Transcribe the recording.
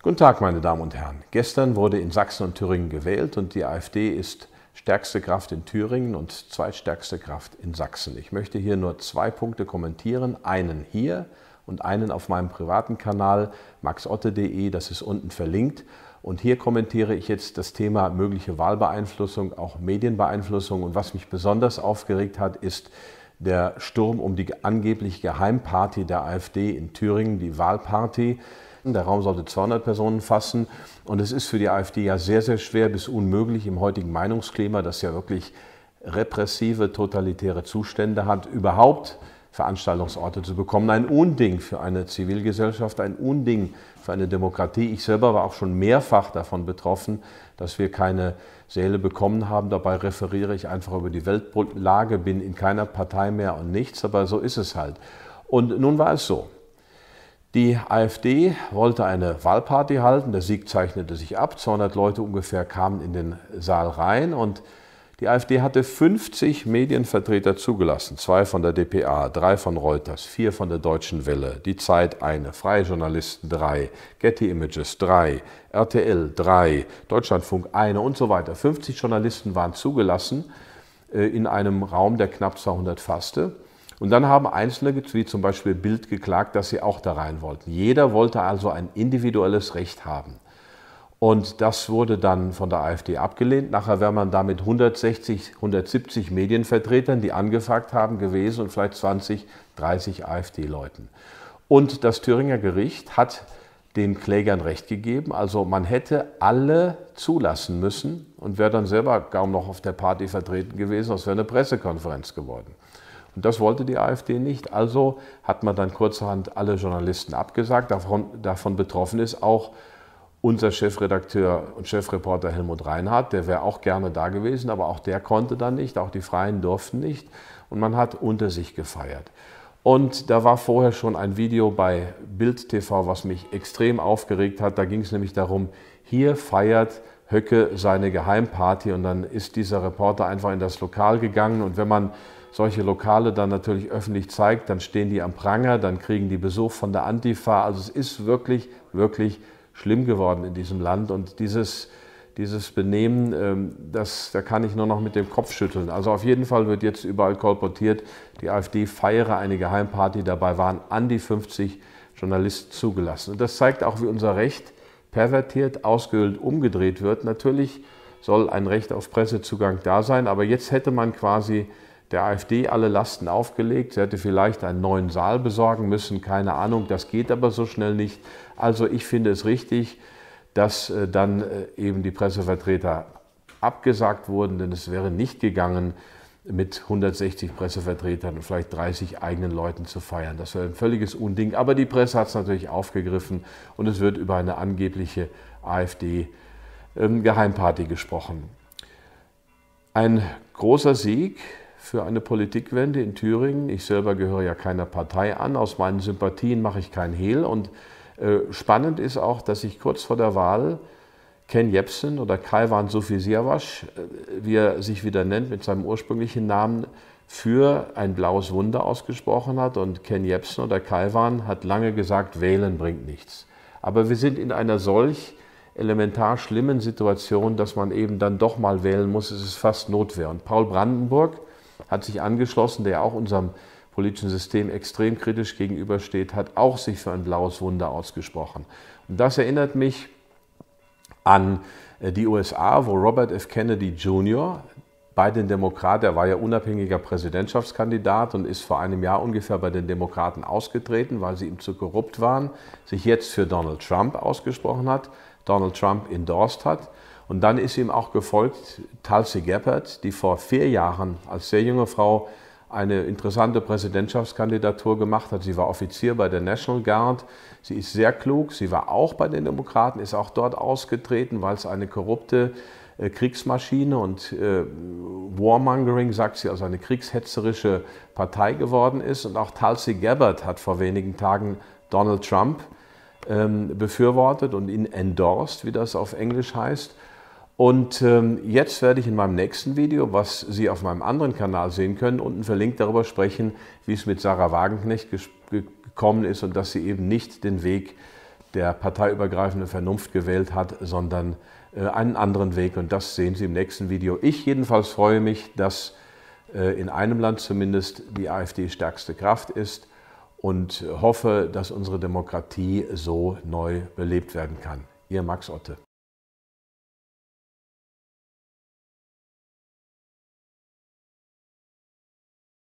Guten Tag, meine Damen und Herren. Gestern wurde in Sachsen und Thüringen gewählt und die AfD ist stärkste Kraft in Thüringen und zweitstärkste Kraft in Sachsen. Ich möchte hier nur zwei Punkte kommentieren, einen hier und einen auf meinem privaten Kanal maxotte.de, das ist unten verlinkt. Und hier kommentiere ich jetzt das Thema mögliche Wahlbeeinflussung, auch Medienbeeinflussung. Und was mich besonders aufgeregt hat, ist, der Sturm um die angeblich Geheimparty der AfD in Thüringen, die Wahlparty. Der Raum sollte 200 Personen fassen. Und es ist für die AfD ja sehr, sehr schwer bis unmöglich im heutigen Meinungsklima, das ja wirklich repressive, totalitäre Zustände hat, überhaupt Veranstaltungsorte zu bekommen. Ein Unding für eine Zivilgesellschaft, ein Unding für eine Demokratie. Ich selber war auch schon mehrfach davon betroffen, dass wir keine Säle bekommen haben. Dabei referiere ich einfach über die Weltlage, bin in keiner Partei mehr und nichts, aber so ist es halt. Und nun war es so. Die AfD wollte eine Wahlparty halten, der Sieg zeichnete sich ab, 200 Leute ungefähr kamen in den Saal rein und die AfD hatte 50 Medienvertreter zugelassen, zwei von der DPA, drei von Reuters, vier von der Deutschen Welle, die Zeit eine, Freie Journalisten drei, Getty Images drei, RTL drei, Deutschlandfunk eine und so weiter. 50 Journalisten waren zugelassen äh, in einem Raum, der knapp 200 fasste. Und dann haben Einzelne, wie zum Beispiel Bild, geklagt, dass sie auch da rein wollten. Jeder wollte also ein individuelles Recht haben. Und das wurde dann von der AfD abgelehnt. Nachher wäre man da mit 160, 170 Medienvertretern, die angefragt haben, gewesen und vielleicht 20, 30 AfD-Leuten. Und das Thüringer Gericht hat den Klägern recht gegeben. Also man hätte alle zulassen müssen und wäre dann selber kaum noch auf der Party vertreten gewesen. Das wäre eine Pressekonferenz geworden. Und das wollte die AfD nicht. Also hat man dann kurzerhand alle Journalisten abgesagt. Davon, davon betroffen ist auch unser Chefredakteur und Chefreporter Helmut Reinhardt. Der wäre auch gerne da gewesen, aber auch der konnte dann nicht. Auch die Freien durften nicht. Und man hat unter sich gefeiert. Und da war vorher schon ein Video bei Bild TV, was mich extrem aufgeregt hat. Da ging es nämlich darum, hier feiert Höcke seine Geheimparty und dann ist dieser Reporter einfach in das Lokal gegangen und wenn man solche Lokale dann natürlich öffentlich zeigt, dann stehen die am Pranger, dann kriegen die Besuch von der Antifa. Also es ist wirklich, wirklich schlimm geworden in diesem Land und dieses, dieses Benehmen, ähm, das, da kann ich nur noch mit dem Kopf schütteln. Also auf jeden Fall wird jetzt überall kolportiert, die AfD feiere eine Geheimparty, dabei waren an die 50 Journalisten zugelassen. Und das zeigt auch, wie unser Recht pervertiert, ausgehöhlt, umgedreht wird. Natürlich soll ein Recht auf Pressezugang da sein, aber jetzt hätte man quasi der AfD alle Lasten aufgelegt. Sie hätte vielleicht einen neuen Saal besorgen müssen, keine Ahnung, das geht aber so schnell nicht. Also ich finde es richtig, dass äh, dann äh, eben die Pressevertreter abgesagt wurden, denn es wäre nicht gegangen, mit 160 Pressevertretern und vielleicht 30 eigenen Leuten zu feiern. Das wäre ein völliges Unding. Aber die Presse hat es natürlich aufgegriffen und es wird über eine angebliche AfD-Geheimparty ähm, gesprochen. Ein großer Sieg für eine Politikwende in Thüringen. Ich selber gehöre ja keiner Partei an. Aus meinen Sympathien mache ich kein Hehl. Und äh, spannend ist auch, dass ich kurz vor der Wahl Ken Jebsen oder Kaiwan Sofisiawasch, äh, wie er sich wieder nennt mit seinem ursprünglichen Namen, für ein blaues Wunder ausgesprochen hat. Und Ken Jebsen oder Kaiwan hat lange gesagt, wählen bringt nichts. Aber wir sind in einer solch elementar schlimmen Situation, dass man eben dann doch mal wählen muss. Es ist fast Notwehr. Und Paul Brandenburg hat sich angeschlossen, der auch unserem politischen System extrem kritisch gegenübersteht, hat auch sich für ein blaues Wunder ausgesprochen. Und das erinnert mich an äh, die USA, wo Robert F. Kennedy Jr., bei den Demokraten, er war ja unabhängiger Präsidentschaftskandidat und ist vor einem Jahr ungefähr bei den Demokraten ausgetreten, weil sie ihm zu korrupt waren, sich jetzt für Donald Trump ausgesprochen hat, Donald Trump endorsed hat. Und dann ist ihm auch gefolgt Tulsi Gabbard, die vor vier Jahren als sehr junge Frau eine interessante Präsidentschaftskandidatur gemacht hat. Sie war Offizier bei der National Guard. Sie ist sehr klug. Sie war auch bei den Demokraten, ist auch dort ausgetreten, weil es eine korrupte äh, Kriegsmaschine und äh, Warmongering, sagt sie, also eine kriegshetzerische Partei geworden ist. Und auch Tulsi Gabbard hat vor wenigen Tagen Donald Trump ähm, befürwortet und ihn endorsed, wie das auf Englisch heißt. Und ähm, jetzt werde ich in meinem nächsten Video, was Sie auf meinem anderen Kanal sehen können, unten verlinkt darüber sprechen, wie es mit Sarah Wagenknecht gekommen ist und dass sie eben nicht den Weg der parteiübergreifenden Vernunft gewählt hat, sondern äh, einen anderen Weg. Und das sehen Sie im nächsten Video. Ich jedenfalls freue mich, dass äh, in einem Land zumindest die AfD stärkste Kraft ist und hoffe, dass unsere Demokratie so neu belebt werden kann. Ihr Max Otte.